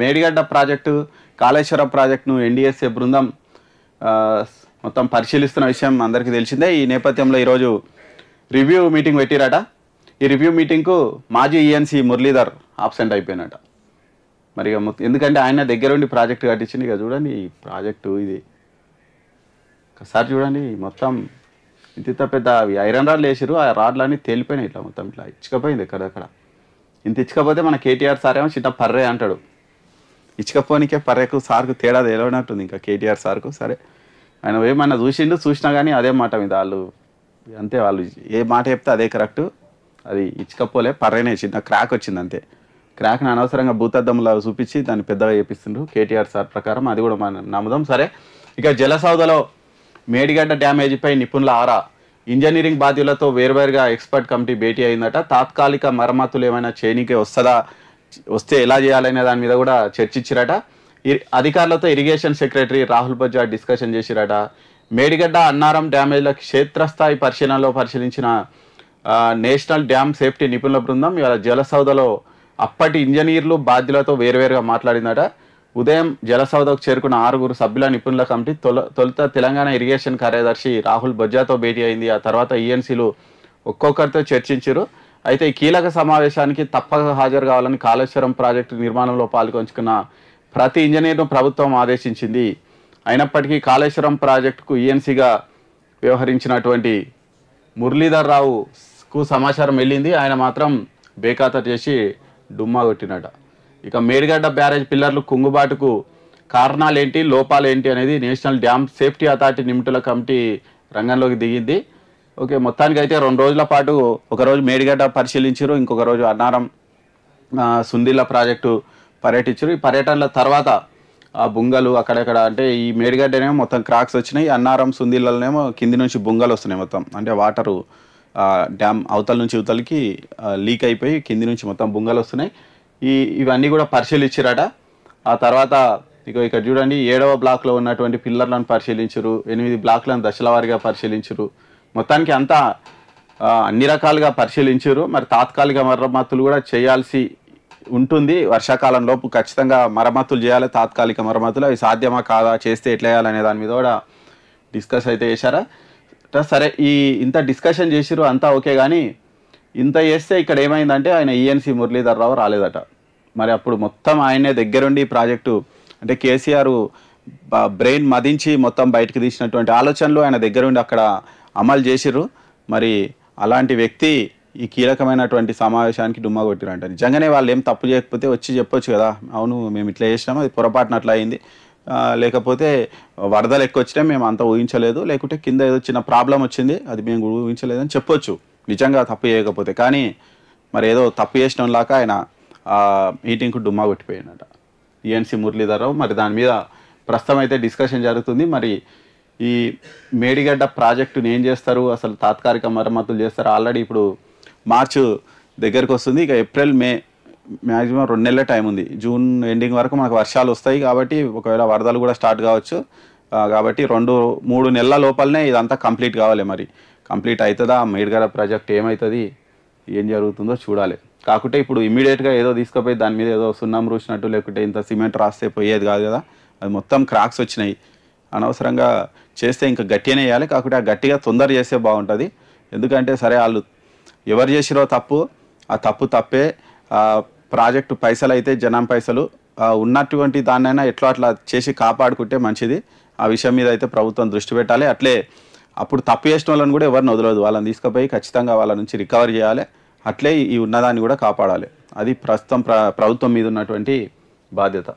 Medigadda project Kaleshwaram ప్రాజెక్టును NDSA బృందం మొత్తం పరిశీలిస్తున్న విషయం అందరికీ తెలిసిందే ఈ నేపథ్యంలో ఈరోజు రివ్యూ మీటింగ్ పెట్టిరట ఈ రివ్యూ మీటింగ్కు మాజీ ఈఎన్సీ e మురళీధర్ ఆబ్సెంట్ అయిపోయినట మరి ఎందుకంటే ఆయన దగ్గరుండి ప్రాజెక్టు కట్టించింది ఇక చూడండి ఈ ప్రాజెక్టు ఇది ఒకసారి చూడండి మొత్తం ఇంత పెద్ద అవి ఐరన్ రాడ్లు వేసారు ఆ రాడ్లన్నీ తేలిపోయినాయి ఇట్లా మొత్తం ఇట్లా ఇచ్చుకపోయింది ఎక్కడెక్కడ ఇంత ఇచ్చకపోతే మన కేటీఆర్ ఏమో చిన్న పర్రే అంటాడు ఇచ్చకపోనికే పర్యకు సార్కు తేడా తెలియనట్టుంది ఇంకా కేటీఆర్ సార్కు సరే ఆయన ఏమన్నా చూసిండు చూసినా కానీ అదే మాట మీద వాళ్ళు అంతే వాళ్ళు ఏ మాట చెప్తే అదే కరెక్ట్ అది ఇచ్చకపోలే పర్రనే చిన్న క్రాక్ వచ్చింది అంతే క్రాక్ని అనవసరంగా భూతద్దంలా చూపించి దాన్ని పెద్దగా చేపిస్తుండ్రు కేటీఆర్ సార్ ప్రకారం అది కూడా మనం నమ్ముదాం సరే ఇక జలసౌదలో మేడిగడ్డ డ్యామేజీపై నిపుణుల ఆరా ఇంజనీరింగ్ బాధ్యులతో వేర్వేరుగా ఎక్స్పర్ట్ కమిటీ భేటీ అయిందట తాత్కాలిక మరమ్మతులు ఏమైనా చేయనికే వస్తుందా వస్తే ఎలా చేయాలనే దాని మీద కూడా చర్చించిరట అధికారులతో irrigation secretary Rahul Bojja discussion చేసిరట మేడిగడ్డ అన్నారం డ్యామేజ్ల క్షేత్రస్థాయి పరిశీలనలో పరిశీలించిన నేషనల్ డ్యామ్ సేఫ్టీ నిపుణుల బృందం ఇవాళ జలసౌదలో అప్పటి ఇంజనీర్లు బాధ్యులతో వేరువేరుగా మాట్లాడిందట ఉదయం జలసౌదకు చేరుకున్న ఆరుగురు సభ్యుల నిపుణుల కమిటీ తొల తొలుత తెలంగాణ ఇరిగేషన్ కార్యదర్శి రాహుల్ బొజ్జాతో భేటీ అయింది ఆ తర్వాత ఈఎన్సీలు e ఒక్కొక్కరితో చర్చించారు అయితే ఈ కీలక సమావేశానికి తప్పక హాజరు కావాలని కాళేశ్వరం ప్రాజెక్టు నిర్మాణంలో పాల్గొంచుకున్న ప్రతి ఇంజనీర్ను ప్రభుత్వం ఆదేశించింది అయినప్పటికీ కాళేశ్వరం ప్రాజెక్టుకు ఈఎన్సీగా వ్యవహరించినటువంటి మురళీధర్ రావుకు సమాచారం వెళ్ళింది ఆయన మాత్రం బేఖాత చేసి డుమ్మా కొట్టినట ఇక మేడిగడ్డ బ్యారేజ్ పిల్లర్లు కుంగుబాటుకు కారణాలేంటి లోపాలేంటి అనేది నేషనల్ డ్యామ్ సేఫ్టీ అథారిటీ నిమిటుల కమిటీ రంగంలోకి దిగింది ఓకే మొత్తానికి అయితే రెండు రోజుల పాటు ఒకరోజు మేడిగడ్డ పరిశీలించారు ఇంకొక రోజు అన్నారం సుందిల ప్రాజెక్టు పర్యటించారు ఈ పర్యటనల తర్వాత ఆ బుంగలు అక్కడక్కడ అంటే ఈ మేడిగడ్డనేమో మొత్తం క్రాక్స్ వచ్చినాయి అన్నారం సుందిలనేమో కింది నుంచి బుంగలు వస్తున్నాయి మొత్తం అంటే వాటరు డ్యామ్ అవతల నుంచి ఇవతలకి లీక్ అయిపోయి కింది నుంచి మొత్తం బుంగలు వస్తున్నాయి ఈ ఇవన్నీ కూడా పరిశీలించారట ఆ తర్వాత ఇక ఇక్కడ చూడండి ఏడవ బ్లాక్లో ఉన్నటువంటి పిల్లర్లను పరిశీలించరు ఎనిమిది బ్లాక్లను దశల వారీగా పరిశీలించరు మొత్తానికి అంతా అన్ని రకాలుగా పరిశీలించారు మరి తాత్కాలిక మరమ్మతులు కూడా చేయాల్సి ఉంటుంది వర్షాకాలం లోపు ఖచ్చితంగా మరమ్మతులు చేయాలి తాత్కాలిక మరమ్మతులు అవి సాధ్యమా కాదా చేస్తే ఎట్లా చేయాలనే దాని మీద కూడా డిస్కస్ అయితే చేశారా సరే ఈ ఇంత డిస్కషన్ చేసిరు అంతా ఓకే కానీ ఇంత చేస్తే ఇక్కడ ఏమైందంటే ఆయన ఈఎన్సి e మురళీధర్ రావు రాలేదట మరి అప్పుడు మొత్తం ఆయనే దగ్గరుండి ప్రాజెక్టు అంటే కేసీఆర్ బ్రెయిన్ మదించి మొత్తం బయటకు తీసినటువంటి ఆలోచనలు ఆయన దగ్గరుండి అక్కడ అమలు చేసిర్రు మరి అలాంటి వ్యక్తి ఈ కీలకమైనటువంటి సమావేశానికి డుమ్మా కొట్టిరంట నిజంగానే వాళ్ళు ఏం తప్పు చేయకపోతే వచ్చి చెప్పొచ్చు కదా అవును మేము ఇట్లా చేసినాము అది పొరపాటున అట్లా అయింది లేకపోతే వరదలు ఎక్కువ వచ్చినా మేము అంత ఊహించలేదు లేకుంటే కింద ఏదో చిన్న ప్రాబ్లం వచ్చింది అది మేము ఊహించలేదని చెప్పొచ్చు నిజంగా తప్పు చేయకపోతే కానీ మరి ఏదో తప్పు చేసిన లాక ఆయన మీటింగ్కు డుమ్మా కొట్టిపోయినట ఈఎన్సీ మురళీధరరావు మరి దాని మీద ప్రస్తుతం అయితే డిస్కషన్ జరుగుతుంది మరి ఈ మేడిగడ్డ ప్రాజెక్టుని ఏం చేస్తారు అసలు తాత్కాలిక మరమ్మతులు చేస్తారు ఆల్రెడీ ఇప్పుడు మార్చ్ దగ్గరకు వస్తుంది ఇక ఏప్రిల్ మే మ్యాక్సిమం రెండు నెలల టైం ఉంది జూన్ ఎండింగ్ వరకు మనకు వర్షాలు వస్తాయి కాబట్టి ఒకవేళ వరదలు కూడా స్టార్ట్ కావచ్చు కాబట్టి రెండు మూడు నెలల లోపలనే ఇదంతా కంప్లీట్ కావాలి మరి కంప్లీట్ అవుతుందా మేడిగడ్డ ప్రాజెక్ట్ ఏమవుతుంది ఏం జరుగుతుందో చూడాలి కాకుంటే ఇప్పుడు ఇమీడియట్గా ఏదో తీసుకుపోయి దాని మీద ఏదో సున్నం రూసినట్టు లేకుంటే ఇంత సిమెంట్ రాస్తే పోయేది కాదు కదా అది మొత్తం క్రాక్స్ వచ్చినాయి అనవసరంగా చేస్తే ఇంకా గట్టిగానే వేయాలి ఆ గట్టిగా తొందర చేస్తే బాగుంటుంది ఎందుకంటే సరే వాళ్ళు ఎవరు చేసిరో తప్పు ఆ తప్పు తప్పే ప్రాజెక్టు పైసలు అయితే జనం పైసలు ఉన్నటువంటి దాన్నైనా ఎట్లా అట్లా చేసి కాపాడుకుంటే మంచిది ఆ విషయం మీద అయితే ప్రభుత్వం దృష్టి పెట్టాలి అట్లే అప్పుడు తప్పు చేసిన వాళ్ళని కూడా ఎవరిని వదలదు వాళ్ళని తీసుకుపోయి ఖచ్చితంగా వాళ్ళ నుంచి రికవర్ చేయాలి అట్లే ఈ ఉన్నదాన్ని కూడా కాపాడాలి అది ప్రస్తుతం ప్రభుత్వం మీద ఉన్నటువంటి బాధ్యత